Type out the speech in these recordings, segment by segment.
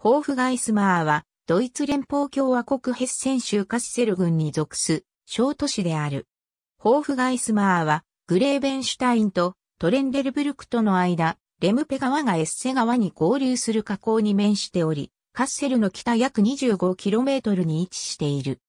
ホーフガイスマーは、ドイツ連邦共和国ヘッセン州カッセル郡に属す小都市である。ホーフガイスマーは、グレーベンシュタインとトレンデルブルクとの間、レムペ川がエッセ川に合流する河口に面しており、カッセルの北約 25km に位置している。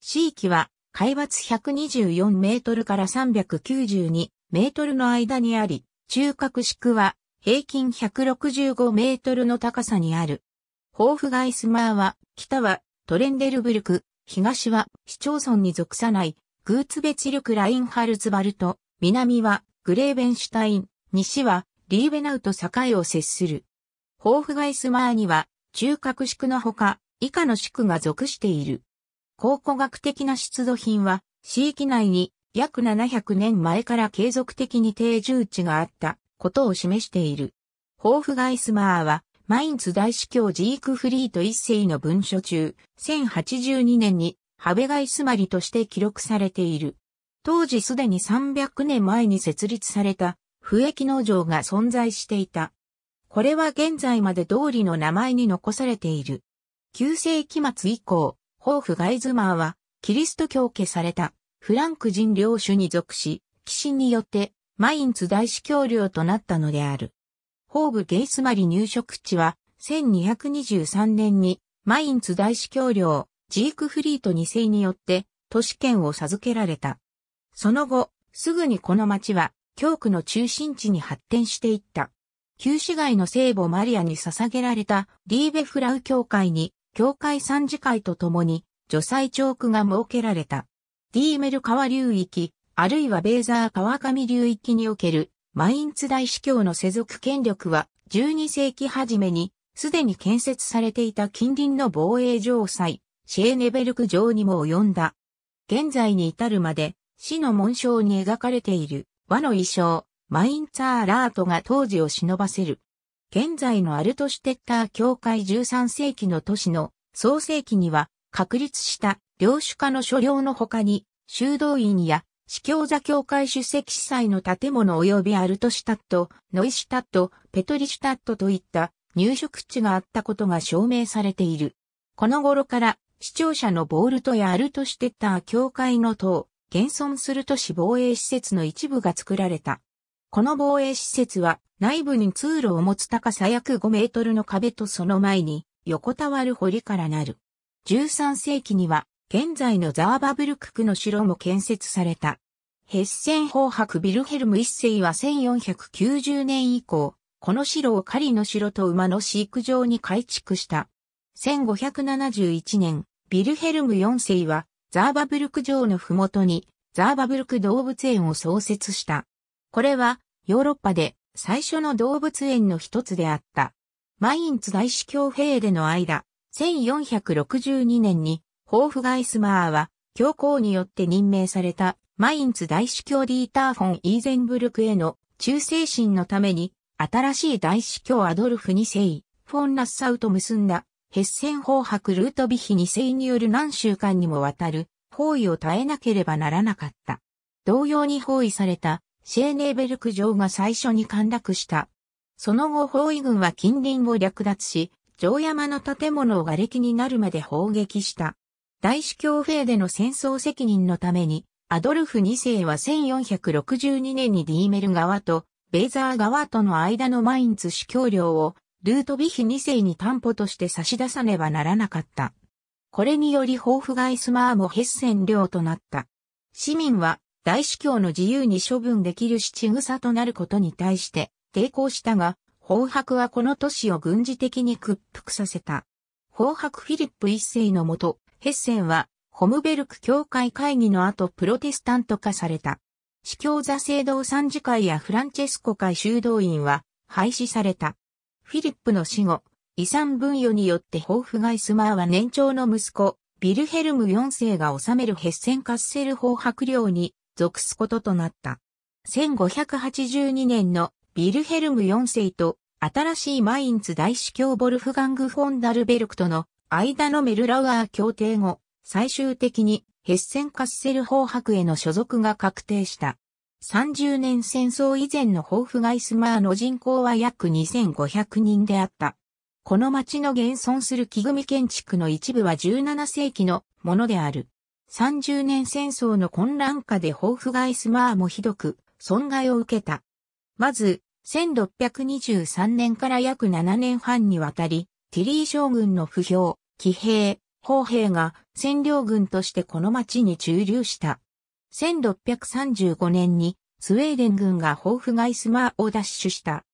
地域は、海抜124メートルから392メートルの間にあり、中核地区は平均165メートルの高さにあるホーフガイスマーは、北はトレンデルブルク、東は市町村に属さないグーツベチルク・ラインハルズバルト、南はグレーベンシュタイン、西はリーベナウト境を接する。ホーフガイスマーには中核宿のほか以下の宿が属している。考古学的な出土品は地域内に約700年前から継続的に定住地があったことを示している。ホーフガイスマーはマインツ大司教ジークフリート一世の文書中、1082年にハベガイスマリとして記録されている。当時すでに300年前に設立された不液農場が存在していた。これは現在まで通りの名前に残されている。9世紀末以降、ホーフ・ガイズマーはキリスト教家されたフランク人領主に属し、騎士によってマインツ大司教領となったのである。ホーブ・ゲイスマリ入植地は、1223年にマインツ大司教領、ジークフリート2世によって都市圏を授けられた。その後、すぐにこの町は教区の中心地に発展していった。旧市街の聖母マリアに捧げられたリーベフラウ教会に、教会参事会とともに、除祭チョークが設けられた。ディーメル川流域、あるいはベーザー川上流域におけるマインツ大司教の世俗権力は12世紀初めにすでに建設されていた近隣の防衛城塞、シェーネベルク城にも及んだ。現在に至るまで死の紋章に描かれている和の衣装、マインツアーラートが当時を忍ばせる。現在のアルトシュテッター教会13世紀の都市の創世紀には確立した領主家の所領の他に修道院や司教座教会主席司祭の建物及びアルトシュタット、ノイシュタット、ペトリシュタットといった入植地があったことが証明されている。この頃から視聴者のボールトやアルトシュテッター教会の塔、現存する都市防衛施設の一部が作られた。この防衛施設は内部に通路を持つ高さ約5メートルの壁とその前に横たわる堀からなる。13世紀には現在のザーバブルク区の城も建設された。ヘッセン法伯ビルヘルム一世は1490年以降、この城を狩りの城と馬の飼育場に改築した。1571年、ビルヘルム四世はザーバブルク城の麓にザーバブルク動物園を創設した。これはヨーロッパで最初の動物園の一つであった。マインツ大司教兵での間、1462年にホーフガイスマーは、教皇によって任命された、マインツ大司教ディーターフォン・イーゼンブルクへの忠誠心のために、新しい大司教アドルフ2世、フォン・ラッサウと結んだ、ヘッセン法白ルートビヒ2世による何週間にもわたる、包囲を耐えなければならなかった。同様に包囲された、シェーネーベルク城が最初に陥落した。その後包囲軍は近隣を略奪し、城山の建物を瓦礫になるまで砲撃した。大司教フェーデの戦争責任のために、アドルフ2世は1462年にディーメル側とベーザー側との間のマインツ司教領をルートビヒ2世に担保として差し出さねばならなかった。これによりホーフガイスマーもヘッセン領となった。市民は大司教の自由に処分できる七草となることに対して抵抗したが、法白はこの都市を軍事的に屈服させた。法白フィリップ一世のもと、ヘッセンは、ホムベルク教会会議の後プロテスタント化された。司教座聖堂参事会やフランチェスコ会修道院は廃止された。フィリップの死後、遺産分与によってホーフガイスマーは年長の息子、ビルヘルム4世が治めるヘッセンカッセル法白領に属すこととなった。1582年のビルヘルム4世と新しいマインツ大司教ボルフガング・フォンダルベルクとの間のメルラウアー協定後、最終的にヘッセンカッセル法白への所属が確定した。30年戦争以前のホーフガイスマーの人口は約2500人であった。この町の現存する木組建築の一部は17世紀のものである。30年戦争の混乱下でホーフガイスマーもひどく損害を受けた。まず、1623年から約7年半にわたり、ティリー将軍の不評、騎兵、砲兵が占領軍としてこの町に駐留した。1635年にスウェーデン軍がホーフガイスマーを奪取した。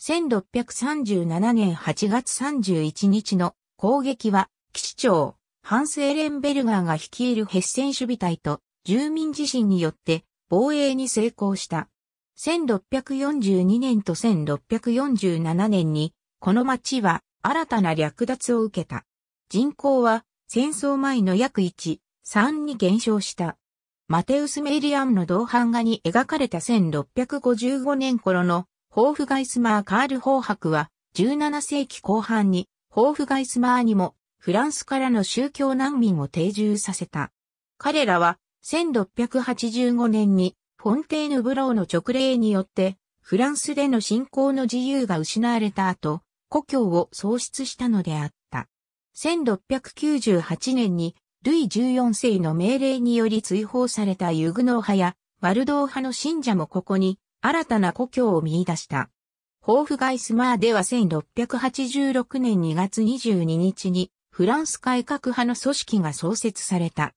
1637年8月31日の攻撃は、基地長、ハンス・エレンベルガーが率いるヘッセン守備隊と住民自身によって防衛に成功した。1642年と1647年に、この町は新たな略奪を受けた。人口は戦争前の約1、3に減少した。マテウス・メイリアンの銅版画に描かれた1655年頃のホーフガイスマー・カール・ホーハクは17世紀後半にホーフガイスマーにもフランスからの宗教難民を定住させた。彼らは1685年にフォンテーヌ・ブローの直令によってフランスでの信仰の自由が失われた後、故郷を創出したのであった。1698年に、ルイ14世の命令により追放されたユグノー派や、ワルドー派の信者もここに、新たな故郷を見出した。ホーフガイスマーでは1686年2月22日に、フランス改革派の組織が創設された。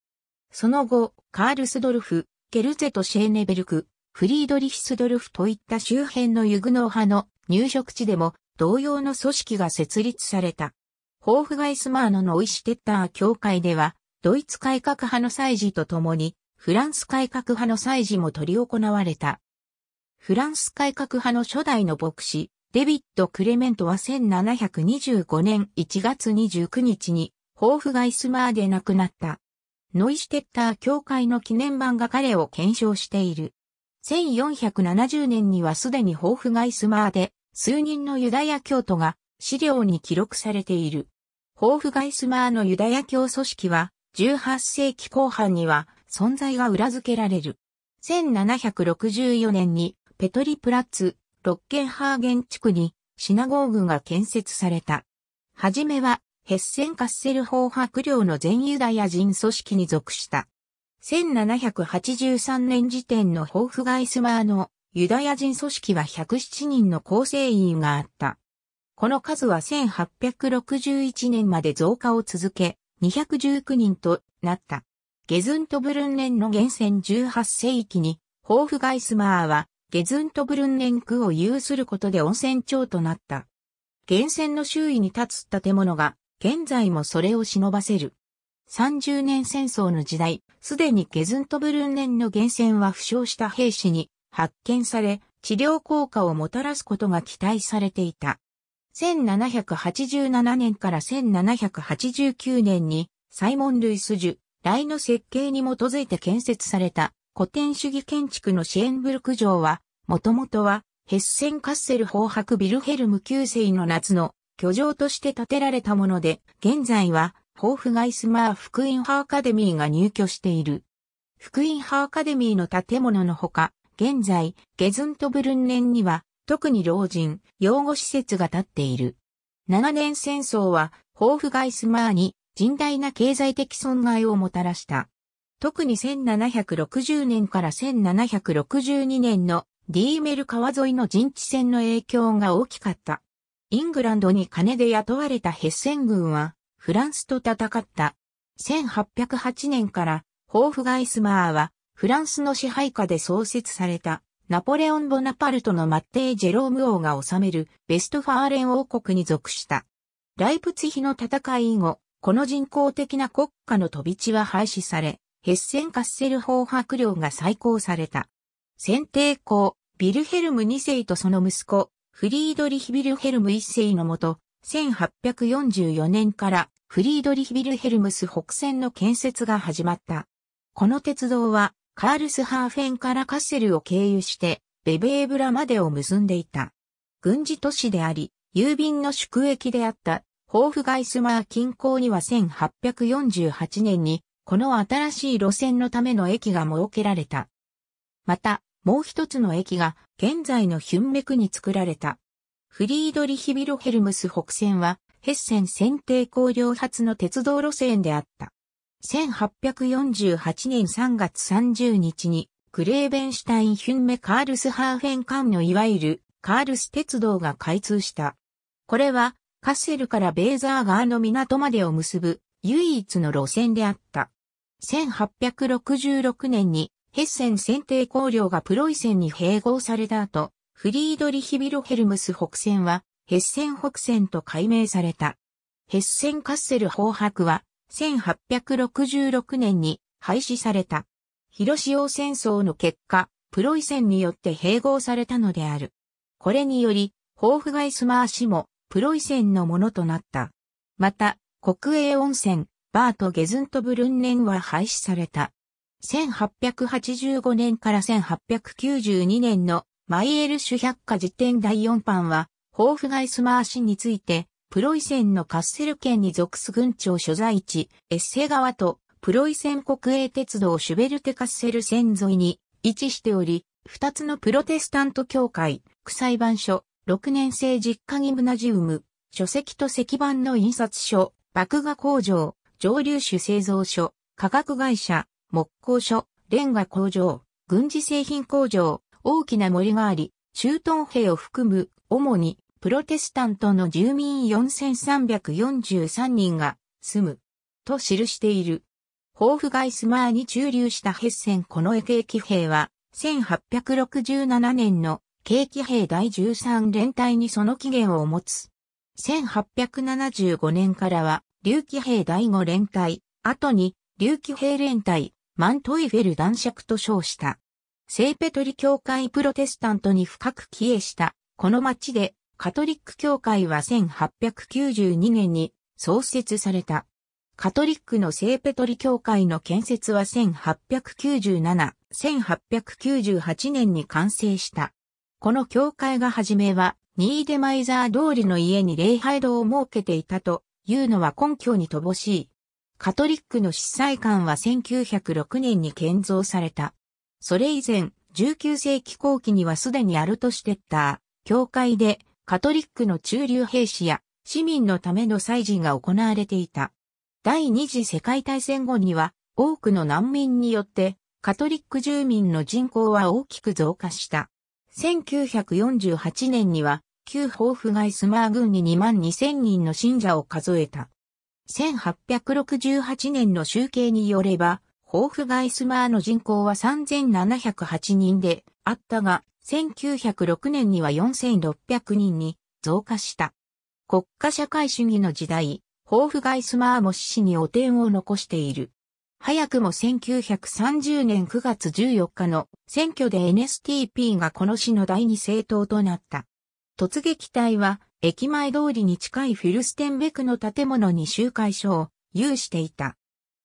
その後、カールスドルフ、ケルゼとシェーネベルク、フリードリヒスドルフといった周辺のユグノー派の入植地でも同様の組織が設立された。ホーフガイスマーノのオイシテッター教会では、ドイツ改革派の祭事とともに、フランス改革派の祭事も取り行われた。フランス改革派の初代の牧師、デビッド・クレメントは1725年1月29日に、ホーフガイスマーで亡くなった。ノイシュテッター教会の記念版が彼を検証している。1470年にはすでにホーフガイスマーで数人のユダヤ教徒が資料に記録されている。ホーフガイスマーのユダヤ教組織は18世紀後半には存在が裏付けられる。1764年にペトリプラッツ、ロッケンハーゲン地区にシナゴーグが建設された。はじめはヘッセンカッセル法白領の全ユダヤ人組織に属した。1783年時点のホーフガイスマーのユダヤ人組織は107人の構成員があった。この数は1861年まで増加を続け、219人となった。ゲズントブルンネンの源泉18世紀に、ホーフガイスマーは、ゲズントブルンネン区を有することで温泉町となった。源泉の周囲に立つ建物が、現在もそれを忍ばせる。30年戦争の時代、すでにゲズントブルンネンの源泉は負傷した兵士に発見され、治療効果をもたらすことが期待されていた。1787年から1789年にサイモン・ルイス・ジュ、ライの設計に基づいて建設された古典主義建築のシェーンブルク城は、もともとはヘッセン・カッセル法白ビルヘルム旧世の夏の居城として建てられたもので、現在はホーフガイスマー福音派アカデミーが入居している。福音派アカデミーの建物のほか、現在、ゲズントブルンネンには、特に老人、養護施設が建っている。長年戦争は、ホーフガイスマーに、甚大な経済的損害をもたらした。特に1760年から1762年のディーメル川沿いの陣地戦の影響が大きかった。イングランドに金で雇われたヘッセン軍は、フランスと戦った。1808年から、ホーフガイスマーはフランスの支配下で創設された、ナポレオン・ボナパルトのマッテジェローム王が治めるベストファーレン王国に属した。ライプツヒの戦い以後、この人工的な国家の飛び地は廃止され、ヘッセン・カッセル法白領が再興された。先帝公、ビルヘルム2世とその息子、フリードリヒ・ビルヘルム1世のもと、1844年からフリードリヒ・ビルヘルムス北線の建設が始まった。この鉄道はカールスハーフェンからカッセルを経由して、ベベーブラまでを結んでいた。軍事都市であり、郵便の宿駅であった、ホーフガイスマー近郊には1848年に、この新しい路線のための駅が設けられた。また、もう一つの駅が、現在のヒュンメクに作られた。フリードリヒビロヘルムス北線は、ヘッセン選定工業発の鉄道路線であった。1848年3月30日に、クレーベンシュタインヒュンメカールスハーフェン間のいわゆるカールス鉄道が開通した。これは、カッセルからベーザー川の港までを結ぶ唯一の路線であった。1866年にヘッセン選定工領がプロイセンに併合された後、フリードリヒビロヘルムス北線はヘッセン北線と改名された。ヘッセンカッセル砲白は1866年に廃止された。広潮戦争の結果、プロイセンによって併合されたのである。これにより、ホーフガイスマーシもプロイセンのものとなった。また、国営温泉、バート・ゲズント・ブルンネンは廃止された。1885年から1892年のマイエルシュ百科辞典第4版は、ホーフガイスマーシについてプロイセンのカッセル県に属す郡庁所在地、エッセ川とプロイセン国営鉄道シュベルテカッセル線沿いに位置しており、二つのプロテスタント教会、区裁判所、六年生実家ギムナジウム、書籍と石板の印刷所、麦芽工場、蒸留酒製造所、化学会社、木工所、レンガ工場、軍事製品工場、大きな森があり、駐屯兵を含む主にプロテスタントの住民4343人が住む、と記している。ホーフガイスマーに駐留したヘッセンこのー気兵は、1867年の景気兵第13連隊にその起源を持つ。1875年からは、竜騎兵第5連隊、後に、竜騎兵連隊、マントイフェル男爵と称した。聖ペトリ教会プロテスタントに深く帰依した、この町で、カトリック教会は1892年に創設された。カトリックの聖ペトリ教会の建設は1897、1898年に完成した。この教会が初めは、ニーデマイザー通りの家に礼拝堂を設けていたというのは根拠に乏しい。カトリックの司祭館は1906年に建造された。それ以前、19世紀後期にはすでにあるとしてた、教会でカトリックの中流兵士や市民のための祭事が行われていた。第二次世界大戦後には多くの難民によってカトリック住民の人口は大きく増加した。1948年には旧ホーフガイスマー軍に2万2000人の信者を数えた。1868年の集計によれば、ホーフガイスマーの人口は3708人であったが、1906年には4600人に増加した。国家社会主義の時代、ホーフガイスマーシ氏に汚点を残している。早くも1930年9月14日の選挙で NSTP がこの市の第二政党となった。突撃隊は駅前通りに近いフィルステンベクの建物に集会所を有していた。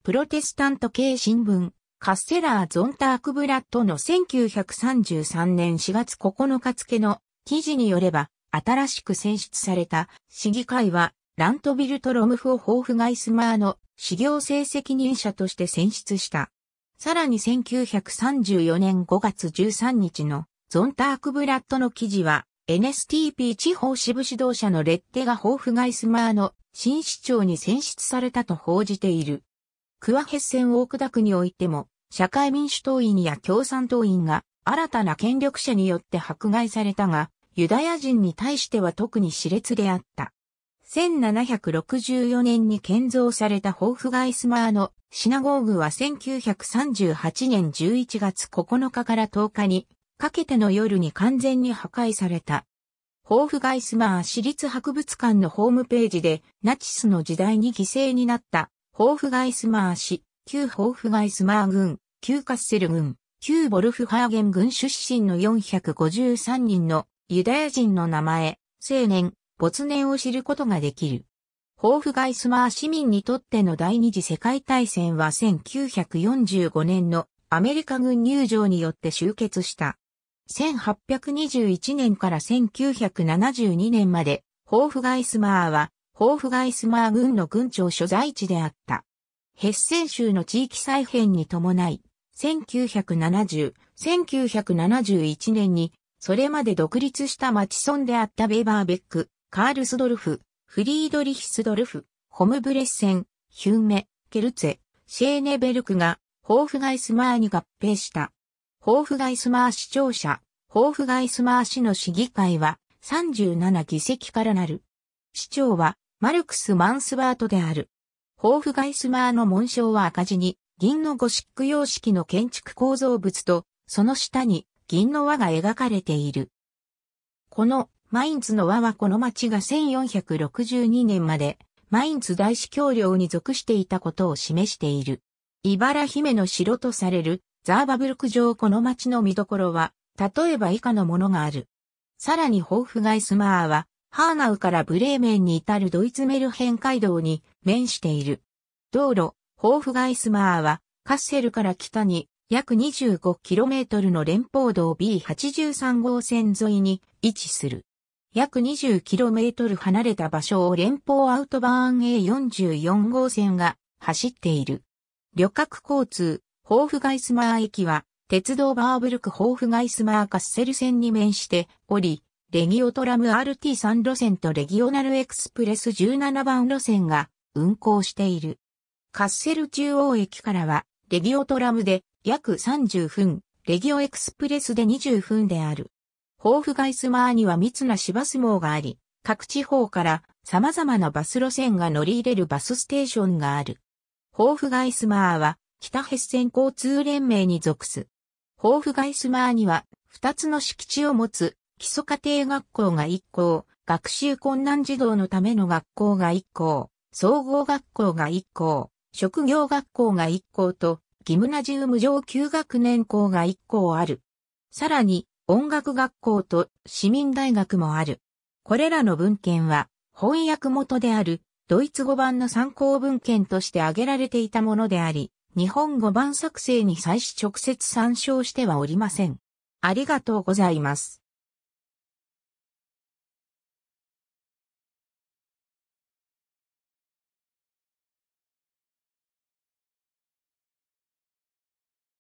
プロテスタント系新聞カッセラー・ゾンタークブラッドの1933年4月9日付の記事によれば、新しく選出された市議会は、ラントビルト・ロムフをホーフガイスマーの市業成責任者として選出した。さらに1934年5月13日のゾンタークブラッドの記事は、NSTP 地方支部指導者のレッテがホーフガイスマーの新市長に選出されたと報じている。クワヘッセン大ダクにおいても、社会民主党員や共産党員が新たな権力者によって迫害されたが、ユダヤ人に対しては特に熾烈であった。1764年に建造されたホーフガイスマーのシナゴーグは1938年11月9日から10日にかけての夜に完全に破壊された。ホーフガイスマー私立博物館のホームページでナチスの時代に犠牲になったホーフガイスマー氏、旧ホーフガイスマー軍、旧カッセル軍、旧ボルフハーゲン軍出身の453人のユダヤ人の名前、青年、没年を知ることができる。ホーフガイスマー市民にとっての第二次世界大戦は1945年のアメリカ軍入場によって終結した。1821年から1972年まで、ホーフガイスマーはホーフガイスマー軍の軍長所在地であった。ヘッセン州の地域再編に伴い、1970、1971年に、それまで独立した町村であったベーバーベック、カールスドルフ、フリードリヒスドルフ、ホムブレッセン、ヒューメ、ケルツェ、シェーネベルクが、ホーフガイスマーに合併した。ホーフガイスマー市長者、ホーフガイスマー市の市議会は37議席からなる。市長はマルクス・マンスバートである。ホーフガイスマーの紋章は赤字に、銀のゴシック様式の建築構造物と、その下に銀の輪が描かれている。このマインツの輪はこの町が1462年までマインツ大司教領に属していたことを示している。茨姫の城とされるザーバブルク城この町の見どころは、例えば以下のものがある。さらにホーフガイスマーはハーナウからブレーメンに至るドイツメルヘン街道に面している。道路、ホーフガイスマーは、カッセルから北に約 25km の連邦道 B83 号線沿いに位置する。約 20km 離れた場所を連邦アウトバーン A44 号線が走っている。旅客交通、ホーフガイスマー駅は、鉄道バーブルクホーフガイスマーカッセル線に面しており、レギオトラム RT3 路線とレギオナルエクスプレス17番路線が運行している。カッセル中央駅からは、レギオトラムで約30分、レギオエクスプレスで20分である。豊富ガイスマーには密な市バス網があり、各地方から様々なバス路線が乗り入れるバスステーションがある。豊富ガイスマーは、北ヘッセン交通連盟に属す。豊富ガイスマーには、二つの敷地を持つ基礎家庭学校が1校、学習困難児童のための学校が1校、総合学校が1校、職業学校が1校と、ギムナジウム上級学年校が1校ある。さらに、音楽学校と市民大学もある。これらの文献は、翻訳元である、ドイツ語版の参考文献として挙げられていたものであり、日本語版作成に際し直接参照してはおりません。ありがとうございます。